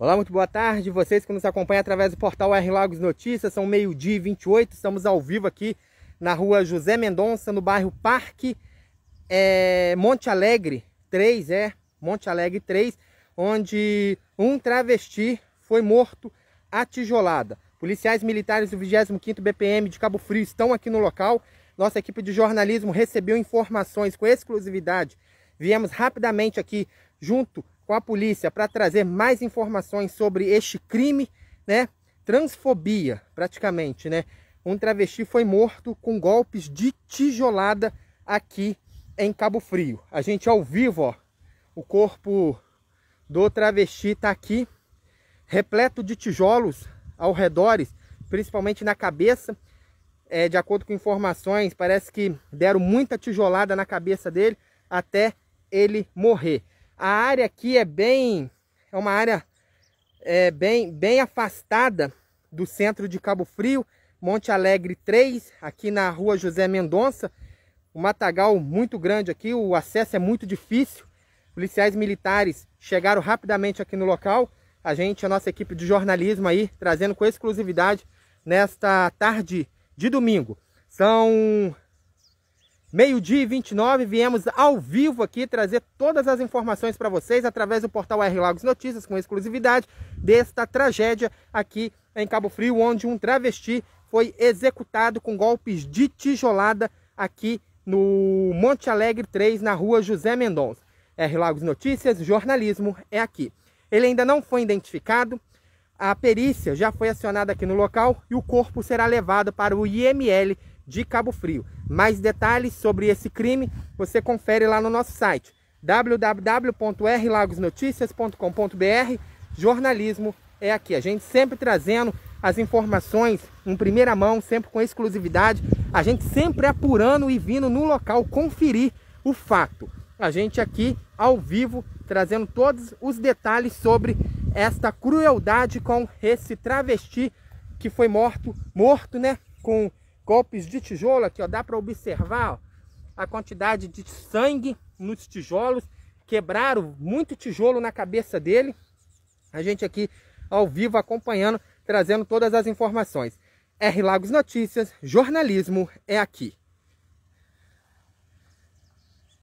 Olá, muito boa tarde. Vocês que nos acompanham através do portal R Lagos Notícias, são meio-dia e 28. Estamos ao vivo aqui na rua José Mendonça, no bairro Parque é, Monte Alegre 3, é, Monte Alegre 3, onde um travesti foi morto a tijolada. Policiais militares do 25º BPM de Cabo Frio estão aqui no local. Nossa equipe de jornalismo recebeu informações com exclusividade. Viemos rapidamente aqui junto com a polícia para trazer mais informações sobre este crime, né? Transfobia, praticamente, né? Um travesti foi morto com golpes de tijolada aqui em Cabo Frio. A gente ao vivo, ó, o corpo do travesti está aqui, repleto de tijolos ao redor, principalmente na cabeça. É, de acordo com informações, parece que deram muita tijolada na cabeça dele até ele morrer. A área aqui é bem, é uma área é, bem, bem afastada do centro de Cabo Frio, Monte Alegre 3, aqui na rua José Mendonça. O matagal muito grande aqui, o acesso é muito difícil. Policiais militares chegaram rapidamente aqui no local. A gente, a nossa equipe de jornalismo aí, trazendo com exclusividade nesta tarde de domingo. São Meio-dia e 29, viemos ao vivo aqui trazer todas as informações para vocês através do portal R Lagos Notícias, com exclusividade desta tragédia aqui em Cabo Frio, onde um travesti foi executado com golpes de tijolada aqui no Monte Alegre 3, na rua José Mendonça. R Lagos Notícias, jornalismo é aqui. Ele ainda não foi identificado, a perícia já foi acionada aqui no local e o corpo será levado para o IML de Cabo Frio. Mais detalhes sobre esse crime você confere lá no nosso site www.rlagosnoticias.com.br. Jornalismo é aqui, a gente sempre trazendo as informações em primeira mão, sempre com exclusividade, a gente sempre apurando e vindo no local conferir o fato. A gente aqui ao vivo trazendo todos os detalhes sobre esta crueldade com esse travesti que foi morto, morto, né, com golpes de tijolo aqui, ó, dá para observar ó, a quantidade de sangue nos tijolos, quebraram muito tijolo na cabeça dele. A gente aqui ao vivo acompanhando, trazendo todas as informações. R Lagos Notícias, jornalismo é aqui.